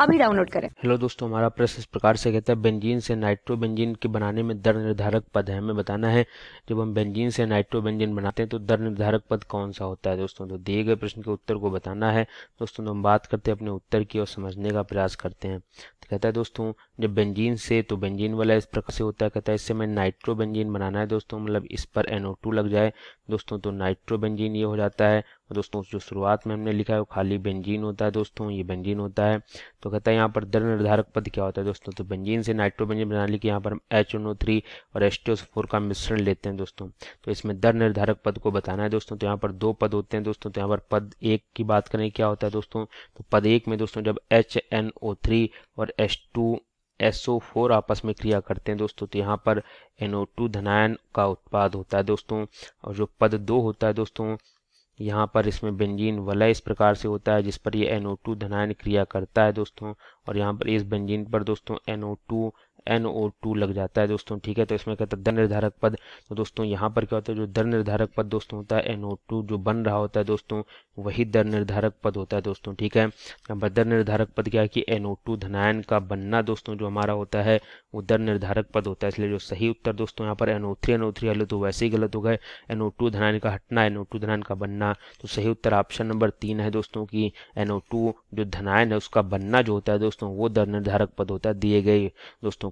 अभी डाउनलोड करें हेलो दोस्तों हमारा प्रश्न इस प्रकार से कहता है बेंजीन से नाइट्रोबेंजीन के बनाने में दर निर्धारक पद है हमें बताना है जब हम बेंजीन से नाइट्रोबेंजीन बनाते हैं तो दर निर्धारक पद कौन सा होता है दोस्तों तो दिए गए प्रश्न के उत्तर को बताना है दोस्तों तो हम बात करते हैं अपने उत्तर की और समझने का प्रयास करते हैं तो कहता है दोस्तों जब बेंजीन से तो बेंजीन वाला इस प्रकार से होता है कहता है इससे मैं नाइट्रोबेंजीन बनाना है दोस्तों मतलब इस पर एनओ लग जाए दोस्तों तो नाइट्रोबेंजीन ये हो जाता है दोस्तों जो शुरुआत में हमने लिखा है वो खाली बेंजीन होता है दोस्तों ये बेंजीन होता है तो कहता है यहाँ पर दर निर्धारक पद क्या होता है दोस्तों तो बंजीन से नाइट्रोबेंजीन प्रणाली के यहाँ पर हम एच थ्री और एच का मिश्रण लेते हैं दोस्तों तो इसमें दर निर्धारक पद को बताना है दोस्तों तो यहाँ पर दो पद होते हैं दोस्तों तो यहाँ पर पद एक की बात करें क्या होता है दोस्तों तो पद एक में दोस्तों जब एच और एच SO4 आपस में क्रिया करते हैं दोस्तों तो यहाँ पर NO2 धनायन का उत्पाद होता है दोस्तों और जो पद दो होता है दोस्तों यहाँ पर इसमें बेंजीन वलय इस प्रकार से होता है जिस पर ये NO2 धनायन क्रिया करता है दोस्तों और यहाँ पर इस बेंजीन पर दोस्तों NO2 एन ओ टू लग जाता है दोस्तों ठीक है तो इसमें कहता है दर निर्धारक पद तो दोस्तों यहाँ पर क्या होता है जो दर निर्धारक पद दोस्तों होता है एन ओ टू जो बन रहा होता है दोस्तों वही दर निर्धारक पद होता है दोस्तों ठीक है नंबर दर निर्धारक पद क्या है कि एन ओ टू धनायन का बनना दोस्तों जो हमारा होता है वो दर निर्धारक पद होता है इसलिए जो सही उत्तर दोस्तों यहाँ पर N O three N O three hello तो वैसे ही गलत हो गए एन ओ टू धनायन का हटना एन ओ टू धनायन का बनना तो सही उत्तर ऑप्शन नंबर तीन है दोस्तों की एन ओ टू जो धनायन है उसका बनना जो होता है दोस्तों वो दर निर्धारक पद होता है दिए गए दोस्तों